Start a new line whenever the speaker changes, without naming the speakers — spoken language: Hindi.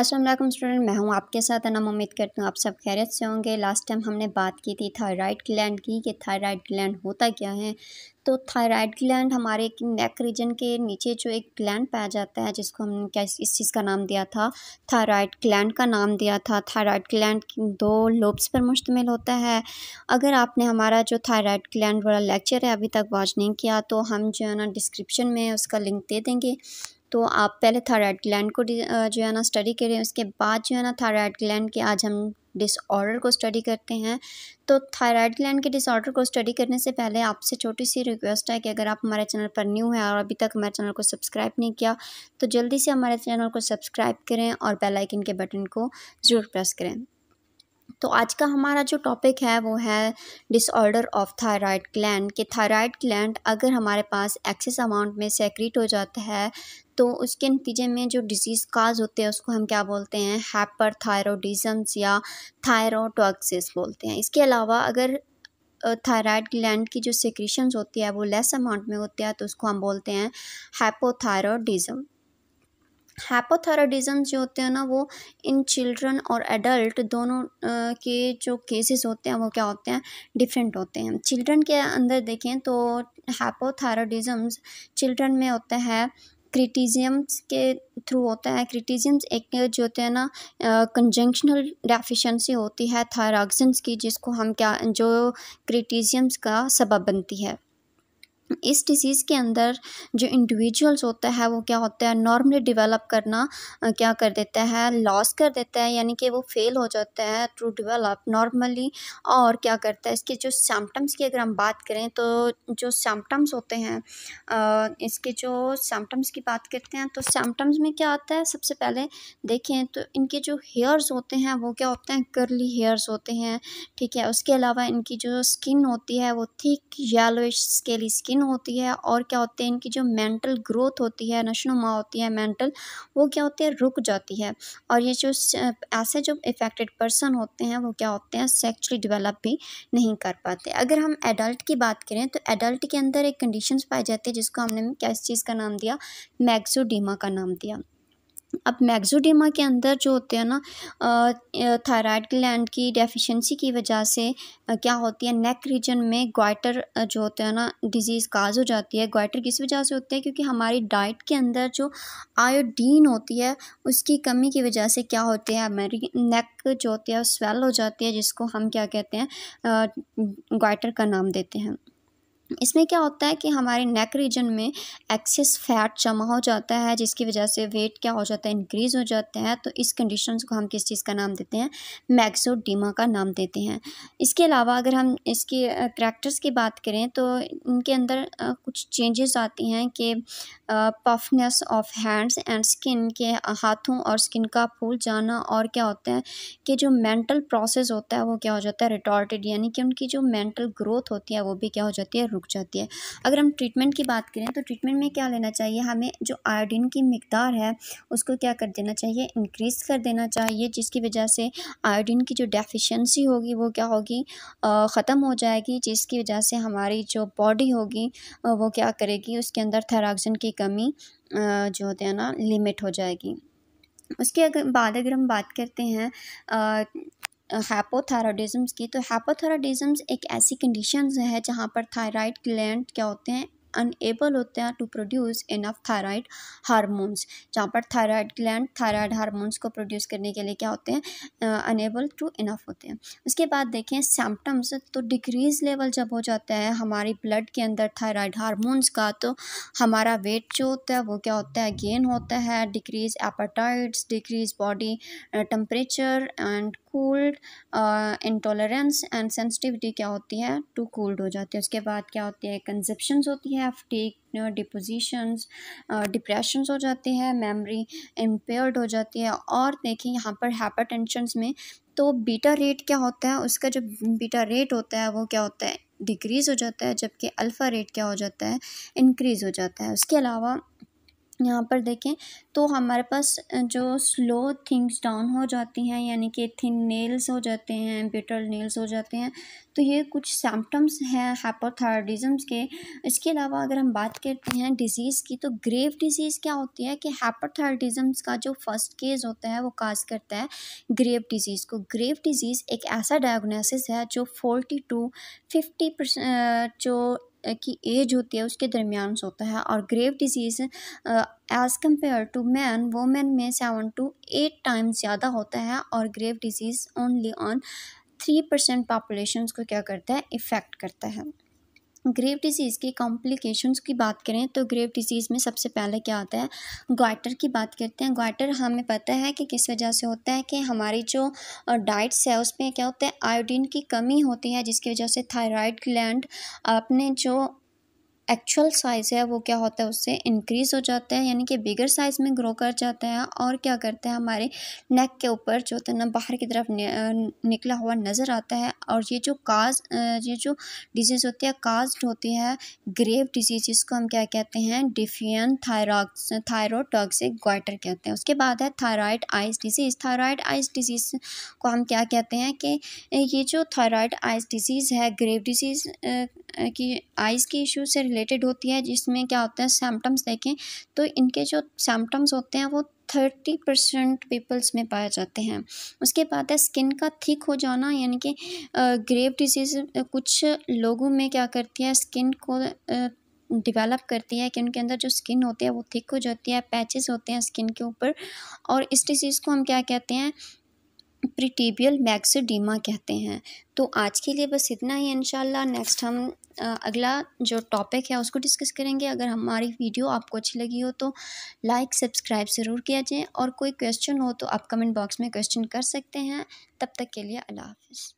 असलम स्टूडेंट मैं हूं आपके साथ अनम उम्मीद करती हूं आप सब खैरियत से होंगे लास्ट टाइम हमने बात की थी थायराइड ग्लैंड की कि थायराइड ग्लैंड होता क्या है तो थायराइड ग्लैंड हमारे एक नेक रीजन के नीचे जो एक ग्लैंड पाया जाता है जिसको हमने क्या इस चीज़ का नाम दिया था थायराइड ग्लैंड का नाम दिया था थायराइड ग्लैंड दो लोब्स पर मुश्तमिल होता है अगर आपने हमारा जो थायराइड ग्लैंड वाला लेक्चर है अभी तक वॉच नहीं किया तो हम जो है ना डिस्क्रिप्शन में उसका लिंक दे देंगे तो आप पहले थायराइड ग्लैंड को जो है ना स्टडी करें उसके बाद जो है ना थायराइड ग्लैंड के आज हम डिसऑर्डर को स्टडी करते हैं तो थायराइड ग्लैंड के डिसऑर्डर को स्टडी करने से पहले आपसे छोटी सी रिक्वेस्ट है कि अगर आप हमारे चैनल पर न्यू हैं और अभी तक हमारे चैनल को सब्सक्राइब नहीं किया तो जल्दी से हमारे चैनल को सब्सक्राइब करें और बेल आइकन के बटन को ज़रूर प्रेस करें तो आज का हमारा जो टॉपिक है वो है डिसऑर्डर ऑफ थायराइड ग्लैंड कि थायराइड ग्लैंड अगर हमारे पास एक्सेस अमाउंट में सेक्रेट हो जाता है तो उसके नतीजे में जो डिजीज़ काज होते हैं उसको हम क्या बोलते हैं हैपर थायरोडिज़म्स या थायरोटॉक्सिस बोलते हैं इसके अलावा अगर थायराइड ग्लैंड की जो सेक्रीशंस होती है वो लेस अमाउंट में होती है तो उसको हम बोलते हैं हैपोथायरोडिज़म हैपोथायरॉयडिज्म जो होते हैं ना वो इन चिल्ड्रन और एडल्ट दोनों के जो केसेस होते हैं वो क्या होते हैं डिफरेंट होते हैं चिल्ड्रन के अंदर देखें तो हैपोथायरॉयडिज्म्स चिल्ड्रन में होता है क्रिटिजियम्स के थ्रू होता है क्रिटिजम्स एक जो होते हैं ना कंजंक्शनल डेफिशिएंसी होती है थायराक्सिन्स की जिसको हम क्या जो क्रिटिजम्स का सबब बनती है इस डिसीज़ के अंदर जो इंडिविजुअल्स होता है वो क्या होता है नॉर्मली डेवलप करना क्या कर देता है लॉस कर देता है यानी कि वो फेल हो जाता है टू डेवलप नॉर्मली और क्या करता है इसके जो सिम्टम्स की अगर हम बात करें तो जो सिम्टम्स होते हैं इसके जो सिम्टम्स की बात करते हैं तो सिम्टम्स में क्या आता है सबसे पहले देखें तो इनके जो हेयर्स होते हैं वो क्या होते हैं कर्ली हेयर्स होते हैं ठीक है उसके अलावा इनकी जो स्किन होती है वो थिक येलोइश स्केली स्किन ब्रेन होती है और क्या होते हैं इनकी जो मेंटल ग्रोथ होती है नशोनुमा होती है मेंटल वो क्या होती है रुक जाती है और ये जो ऐसे जो इफ़ेक्टेड पर्सन होते हैं वो क्या होते हैं सेक्चुअली डिवेलप भी नहीं कर पाते अगर हम एडल्ट की बात करें तो एडल्ट के अंदर एक कंडीशन पाई जाती है जिसको हमने क्या इस चीज़ का नाम दिया मैक्सोडीमा का नाम दिया अब मैक्सोडेमा के अंदर जो होते हैं ना थायराइड ग्लैंड की डेफिशिएंसी की वजह से क्या होती है नेक रीजन में ग्वाइटर जो होते हैं ना डिजीज़ काज हो जाती है ग्वाइटर किस वजह से होती है क्योंकि हमारी डाइट के अंदर जो आयोडीन होती है उसकी कमी की वजह से क्या होते हैं हमारी नेक जो होती है स्वेल हो जाती है जिसको हम क्या कहते हैं ग्वाइटर का नाम देते हैं इसमें क्या होता है कि हमारे नेक रीजन में एक्सेस फैट जमा हो जाता है जिसकी वजह से वेट क्या हो जाता है इंक्रीज़ हो जाता है तो इस कंडीशन को हम किस चीज़ का नाम देते हैं मैक्सोडीमा का नाम देते हैं इसके अलावा अगर हम इसकी करैक्टर्स की बात करें तो इनके अंदर कुछ चेंजेस आती हैं कि puffiness of hands and skin के हाथों और स्किन का फूल जाना और क्या होता है कि जो मेंटल प्रोसेस होता है वो क्या हो जाता है रिटॉर्टेड यानी कि उनकी जो मेंटल ग्रोथ होती है वो भी क्या हो जाती है रुक जाती है अगर हम ट्रीटमेंट की बात करें तो ट्रीटमेंट में क्या लेना चाहिए हमें जो आयोडीन की मकदार है उसको क्या कर देना चाहिए इंक्रीज़ कर देना चाहिए जिसकी वजह से आयोडीन की जो डेफिशेंसी होगी वो क्या होगी ख़त्म हो जाएगी जिसकी वजह से हमारी जो बॉडी होगी वो क्या करेगी उसके अंदर थैराक्सिन की कमी जो होते हैं ना लिमिट हो जाएगी उसके अगर बाद अगर हम बात करते हैं हैपोथायराडिज़म्स की तो हैपोथायराडिज़म्स एक ऐसी कंडीशन है जहाँ पर थायराइड ग्लैंड क्या होते हैं अनएबल होते हैं to produce enough thyroid hormones जहाँ पर थायराइड ग्लैंड थायराइड हारमोन्स को प्रोड्यूस करने के लिए क्या होते हैं अनएबल टू इनफ होते हैं उसके बाद देखें सिम्टम्स तो डिक्रीज लेवल जब हो जाता है हमारी ब्लड के अंदर थायराइड हारमोन्स का तो हमारा वेट जो होता है वो क्या होता है गेन होता है decrease appetites decrease body temperature and cold intolerance and sensitivity क्या होती है टू कूल्ड हो जाती है उसके बाद क्या होती है कंजप्शन होती है एफ टीक डिपोजिशंस डिप्रेशन हो जाते हैं मेमोरी इम्पेयर्ड हो जाती है और देखें यहाँ पर हाइपर में तो बीटा रेट क्या होता है उसका जो बीटा रेट होता है वो क्या होता है डिक्रीज़ हो जाता है जबकि अल्फ़ा रेट क्या हो जाता है इंक्रीज़ हो जाता है उसके अलावा यहाँ पर देखें तो हमारे पास जो स्लो थिंग्स डाउन हो जाती हैं यानी कि थिन नेल्स हो जाते हैं बेटर नेल्स हो जाते हैं तो ये कुछ सिम्टम्स हैं हैपोथायरडिज़म्स के इसके अलावा अगर हम बात करते हैं डिजीज़ की तो ग्रेव डिजीज़ क्या होती है कि हैपोथायरडिज़म्स का जो फर्स्ट केस होता है वो काज करता है ग्रेव डिजीज़ को ग्रेव डिजीज़ एक ऐसा डायग्नोसिस है जो फोर्टी टू फिफ्टी जो की एज होती है उसके दरमियान होता है और grave disease as compare to man women में सेवन टू एट टाइम्स ज़्यादा होता है और grave disease only on three percent population को क्या करता है इफ़ेक्ट करता है ग्रेव डिजीज़ के कॉम्प्लिकेशंस की बात करें तो ग्रेव डिजीज़ में सबसे पहले क्या आता है ग्वाइटर की बात करते हैं ग्वाइटर हमें पता है कि किस वजह से होता है कि हमारी जो डाइट्स है उसमें क्या होता है आयोडीन की कमी होती है जिसकी वजह से थायराइड ग्लैंड अपने जो एक्चुअल साइज़ है वो क्या होता है उससे इंक्रीज़ हो जाता है यानी कि बिगर साइज़ में ग्रो कर जाता है और क्या करते हैं हमारे नेक के ऊपर जो होता है ना बाहर की तरफ निकला हुआ नज़र आता है और ये जो काज ये जो डिजीज़ होती है काज्ड होती है ग्रेव डिजीज इसको हम क्या कहते हैं डिफियन थायरॉक्स थायरोटॉक्सिक गोइटर कहते हैं उसके बाद है thyroid eye disease thyroid eye disease को हम क्या कहते हैं कि ये जो थायराइड आइस डिजीज़ है ग्रेव डिजीज़ कि आइज़ की इशू से रिलेटेड होती है जिसमें क्या होता है सैम्टम्स देखें तो इनके जो सैम्टम्स होते हैं वो थर्टी परसेंट पीपल्स में पाए जाते हैं उसके बाद है स्किन का थिक हो जाना यानी कि ग्रेव डिजीज़ कुछ लोगों में क्या करती है स्किन को डिवेलप करती है कि उनके अंदर जो स्किन होती है वो थिक हो जाती है पैचेस होते हैं स्किन के ऊपर और इस डिज़ीज़ को हम क्या कहते हैं प्रिटिबियल मैक्सिडीमा कहते हैं तो आज के लिए बस इतना ही इनशाला नेक्स्ट हम अगला जो टॉपिक है उसको डिस्कस करेंगे अगर हमारी वीडियो आपको अच्छी लगी हो तो लाइक सब्सक्राइब ज़रूर किया जाए और कोई क्वेश्चन हो तो आप कमेंट बॉक्स में क्वेश्चन कर सकते हैं तब तक के लिए अल्लाह हाफिज़